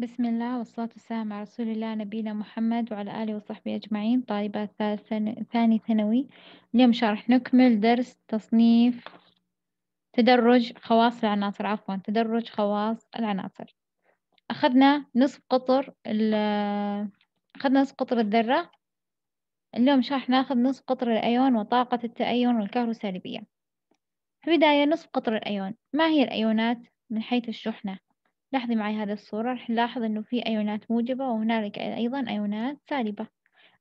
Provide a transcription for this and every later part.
بسم الله والصلاة والسلام على رسول الله نبينا محمد وعلى آله وصحبه أجمعين طالبات طيب، ثاني ثانوي اليوم شرح نكمل درس تصنيف تدرج خواص العناصر عفوا تدرج خواص العناصر أخذنا نصف قطر أخذنا نصف قطر الذرة اليوم شرح ناخذ نصف قطر الأيون وطاقة التأيون والكهروسالبية في البداية نصف قطر الأيون ما هي الأيونات من حيث الشحنة لاحظي معي هذه الصورة رح نلاحظ إنه في أيونات موجبة وهنالك أيضا أيونات سالبة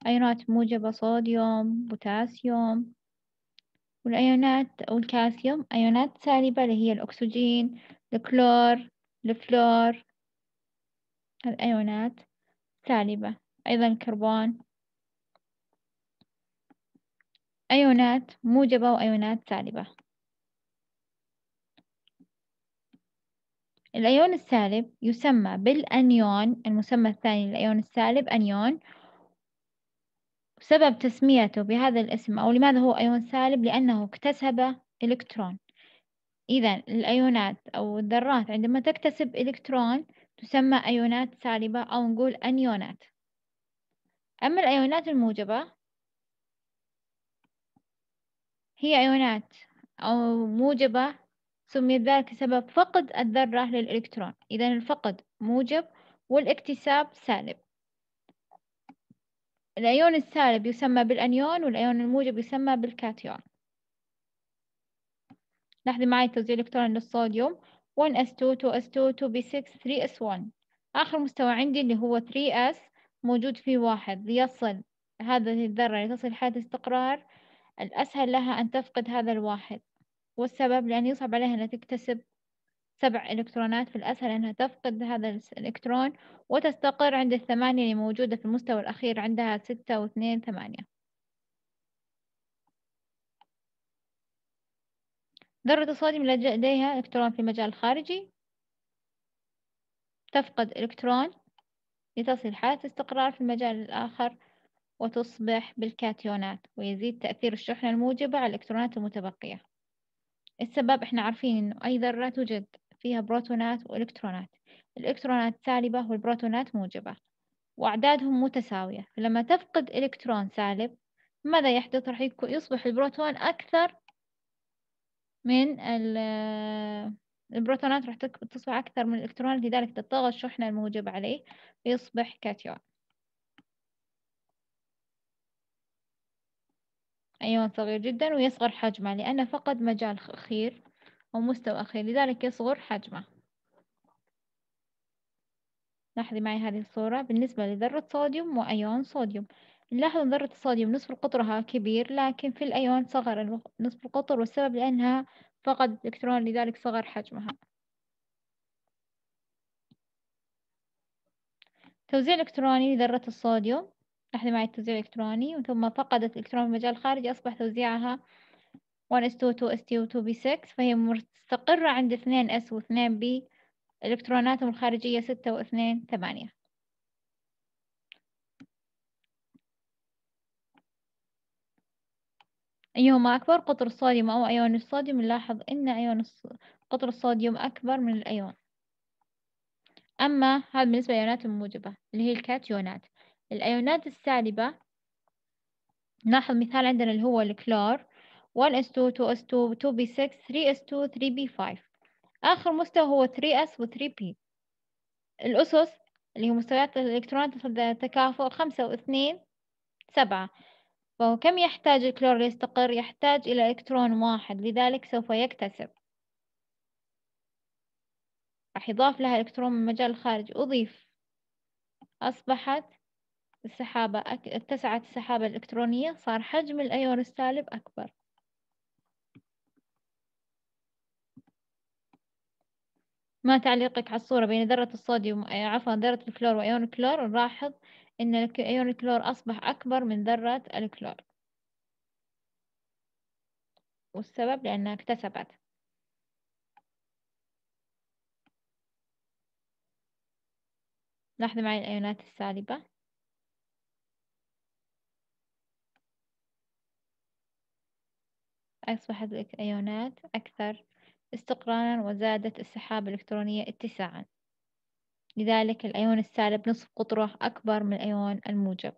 أيونات موجبة صوديوم بوتاسيوم والأيونات والكالسيوم أيونات سالبة اللي هي الأكسجين الكلور الفلور الأيونات سالبة أيضا الكربون أيونات موجبة وأيونات سالبة الأيون السالب يسمى بالأنيون المسمى الثاني للأيون السالب أنيون سبب تسميته بهذا الاسم أو لماذا هو أيون سالب لأنه اكتسب إلكترون إذا الأيونات أو الذرات عندما تكتسب إلكترون تسمى أيونات سالبة أو نقول أنيونات أما الأيونات الموجبة هي أيونات أو موجبة سميت ذلك بسبب فقد الذرة للإلكترون إذا الفقد موجب والاكتساب سالب الأيون السالب يسمى بالأنيون والأيون الموجب يسمى بالكاتيون لاحظي معي توزيع الإلكترون للصوديوم 1s2 2s2 2b6 3s1 آخر مستوى عندي اللي هو 3s موجود فيه واحد ليصل هذه الذرة لتصل حالة استقرار الأسهل لها أن تفقد هذا الواحد والسبب لأن يصعب عليها أنها تكتسب سبع إلكترونات في الأسهل أنها تفقد هذا الإلكترون وتستقر عند الثمانية اللي موجودة في المستوى الأخير عندها ستة واثنين ثمانية ذرة الصوديوم لديها إلكترون في المجال الخارجي تفقد إلكترون لتصل حالة استقرار في المجال الآخر وتصبح بالكاتيونات ويزيد تأثير الشحنة الموجبة على الإلكترونات المتبقية السبب إحنا عارفين إنه أي ذرة توجد فيها بروتونات وإلكترونات الإلكترونات سالبة والبروتونات موجبة وأعدادهم متساوية فلما تفقد إلكترون سالب ماذا يحدث راح يصبح البروتون أكثر من البروتونات راح تصبح أكثر من الإلكترون لذلك تتطاغى الشحنة الموجبة عليه فيصبح كاتيون أيون صغير جدا ويصغر حجمه لأنه فقد مجال أخير أو مستوى أخير لذلك يصغر حجمه لاحظي معي هذه الصورة بالنسبة لذرة صوديوم وأيون صوديوم نلاحظ ذرة الصوديوم نصف قطرها كبير لكن في الأيون صغر نصف القطر والسبب لأنها فقد إلكترون لذلك صغر حجمها توزيع إلكتروني لذرة الصوديوم لحد التوزيع الإلكتروني ثم فقدت الإلكترون في المجال الخارجي أصبح توزيعها 1 s 2 2 s 2 2 b 6 فهي مستقرة عند 2 s و 2 b إلكتروناتهم الخارجية 6 و 2 8 أيهما أكبر قطر الصوديوم أو أيون الصوديوم نلاحظ أن أيون الص... قطر الصوديوم أكبر من الأيون أما هذا بالنسبة للأيونات الموجبة اللي هي الكاتيونات الأيونات السالبة ناخذ مثال عندنا اللي هو الكلور 1s2 2s2 2b6 3s2 3b5 آخر مستوى هو 3s و 3p الأسس اللي هو مستويات الإلكترونات التكافؤ خمسة واثنين سبعة فهو كم يحتاج الكلور ليستقر؟ يحتاج إلى إلكترون واحد لذلك سوف يكتسب راح يضاف لها إلكترون من مجال الخارج أضيف أصبحت السحابة أك... اتسعت السحابة الإلكترونية صار حجم الأيون السالب أكبر ما تعليقك على الصورة بين ذرة الصوديوم آه، عفوا ذرة الكلور وأيون الكلور نلاحظ أن أيون الكلور أصبح أكبر من ذرة الكلور والسبب لأنها اكتسبت لاحظوا معي الأيونات السالبة أصبحت الأيونات أكثر استقرارا وزادت السحابة الإلكترونية اتساعا لذلك الأيون السالب نصف قطره أكبر من الأيون الموجب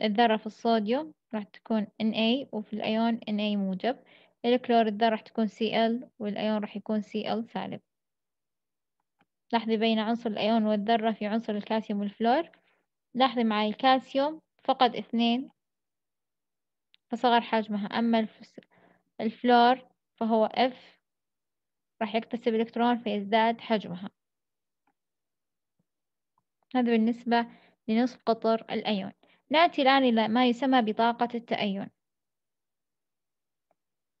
الذرة في الصوديوم راح تكون Na وفي الأيون Na موجب الكلور الذرة راح تكون Cl والأيون راح يكون Cl سالب لاحظي بين عنصر الأيون والذرة في عنصر الكالسيوم والفلور لاحظي معي الكالسيوم فقد اثنين فصغر حجمها أما الفلور فهو F راح يكتسب إلكترون فيزداد حجمها هذا بالنسبة لنصف قطر الأيون نأتي الآن إلى ما يسمى بطاقة التأيون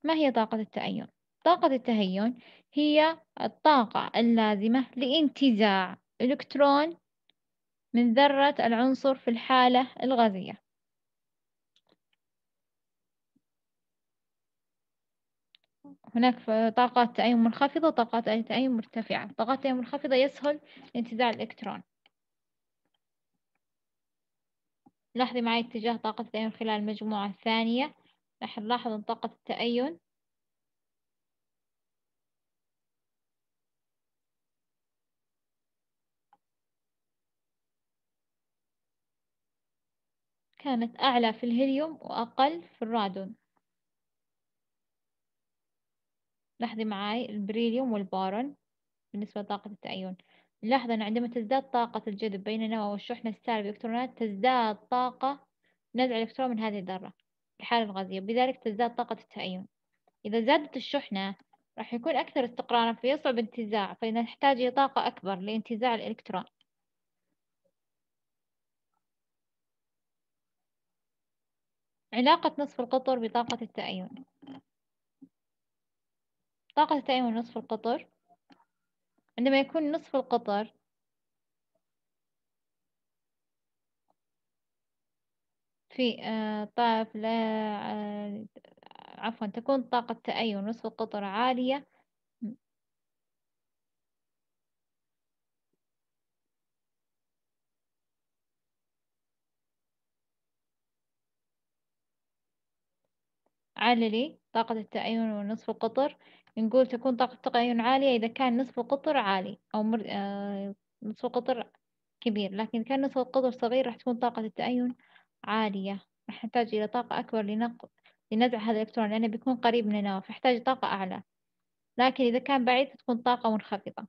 ما هي طاقة التأيون؟ طاقة التهيون هي الطاقة اللازمة لانتزاع إلكترون من ذرة العنصر في الحالة الغازية هناك طاقات تأيم منخفضة وطاقات تأيم مرتفعة طاقات التأيم منخفضة يسهل انتزاع الإلكترون لاحظي معي اتجاه طاقة التأيون خلال المجموعة الثانية راح نلاحظ طاقة التأيون كانت أعلى في الهيليوم وأقل في الرادون لاحظي معاي البريليوم والبارون بالنسبة لطاقة التأيون لاحظي أن عندما تزداد طاقة الجذب بين النواة والشحنة السالبة الإلكترونات تزداد طاقة نزع الإلكترون من هذه الذرة الحالة الغازية بذلك تزداد طاقة التأيون إذا زادت الشحنة راح يكون أكثر استقرارا فيصعب انتزاع فإذا نحتاج إلى طاقة أكبر لانتزاع الإلكترون علاقة نصف القطر بطاقة التأين طاقة التأين نصف القطر عندما يكون نصف القطر في آه، طاف لا آه، عفوا تكون طاقة تأيون نصف القطر عالية معللي طاقة التأين ونصف القطر نقول تكون طاقة التأين عالية إذا كان نصف القطر عالي أو مر... آه... نصف القطر كبير لكن إذا كان نصف القطر صغير راح تكون طاقة التأين عالية راح نحتاج إلى طاقة أكبر لنق... لنزع هذا الإلكترون لأنه بيكون قريب من النواة فيحتاج طاقة أعلى لكن إذا كان بعيد تكون طاقة منخفضة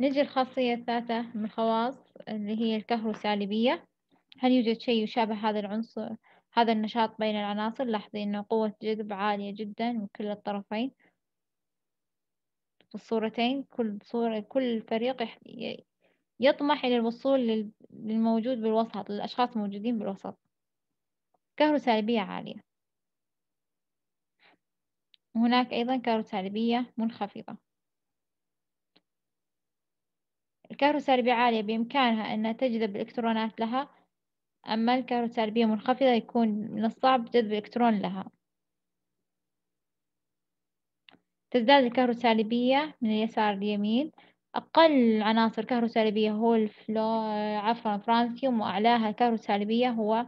نجي الخاصية الثالثة من الخواص اللي هي الكهروسالبية هل يوجد شيء يشابه هذا العنصر هذا النشاط بين العناصر لاحظي أن قوة جذب عالية جدا من كلا الطرفين في الصورتين كل صورة كل فريق يطمح إلى الوصول للموجود بالوسط للأشخاص الموجودين بالوسط كهروسالبية عالية وهناك أيضا كهروسالبية منخفضة الكهروسالبية عالية بإمكانها أن تجذب الإلكترونات لها أما الكهروت سالبية منخفضة يكون من الصعب جذب الإلكترون لها تزداد الكهروسالبية من اليسار لليمين أقل عناصر كهروسالبية هو الفلو عفوا فرانسيوم وأعلاها كهروسالبية هو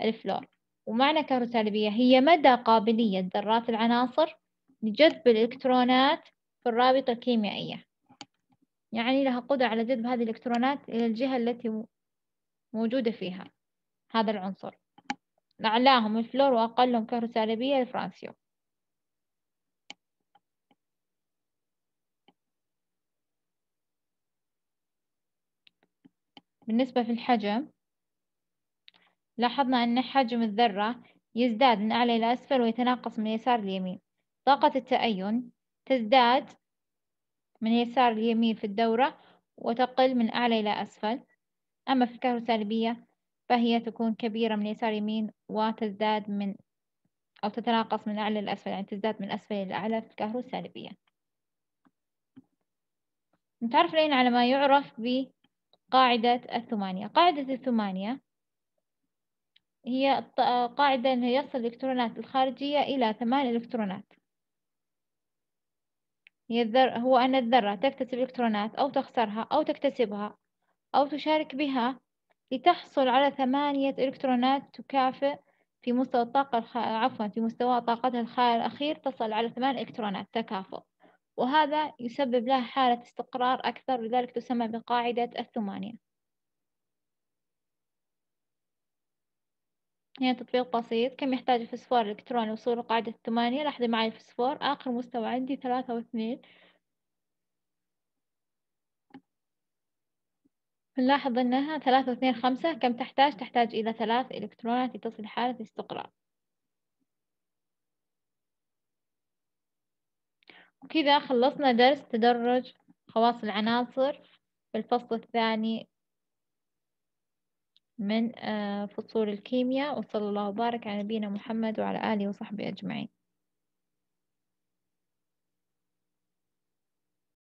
الفلور ومعنى كهروسالبية هي مدى قابلية ذرات العناصر لجذب الإلكترونات في الرابطة الكيميائية يعني لها قدرة على جذب هذه الإلكترونات إلى الجهة التي موجودة فيها هذا العنصر أعلاهم الفلور وأقلهم كهرباء سالبية الفرانسيوم بالنسبة في الحجم لاحظنا أن حجم الذرة يزداد من أعلى إلى أسفل ويتناقص من يسار لليمين طاقة التأين تزداد من يسار اليمين في الدورة وتقل من أعلى إلى أسفل أما في الكهروسالبية فهي تكون كبيرة من يسار يمين وتزداد من أو تتناقص من أعلى لأسفل يعني تزداد من أسفل إلى أعلى في الكهرباء السالبية نتعرف الآن على ما يعرف بقاعدة الثمانية قاعدة الثمانية هي قاعدة أنه يصل الإلكترونات الخارجية إلى ثمان إلكترونات هي الذر... هو أن الذرة تكتسب إلكترونات أو تخسرها أو تكتسبها أو تشارك بها لتحصل على ثمانية إلكترونات تكافئ في مستوى الطاقة الخ... عفوا في مستوى طاقتها الخالي الأخير تصل على ثمان إلكترونات تكافؤ وهذا يسبب لها حالة استقرار أكثر لذلك تسمى بقاعدة الثمانية هنا يعني تطبيق بسيط كم يحتاج الفسفور الإلكتروني لوصول لقاعدة الثمانية لاحظي معي الفسفور آخر مستوى عندي ثلاثة واثنين نلاحظ أنها ثلاثة اثنين خمسة كم تحتاج؟ تحتاج إلى ثلاث إلكترونات لتصل حالة استقرار وكذا خلصنا درس تدرج خواص العناصر في الفصل الثاني من آه، فصول الكيمياء وصلى الله وبارك على نبينا محمد وعلى آله وصحبه أجمعين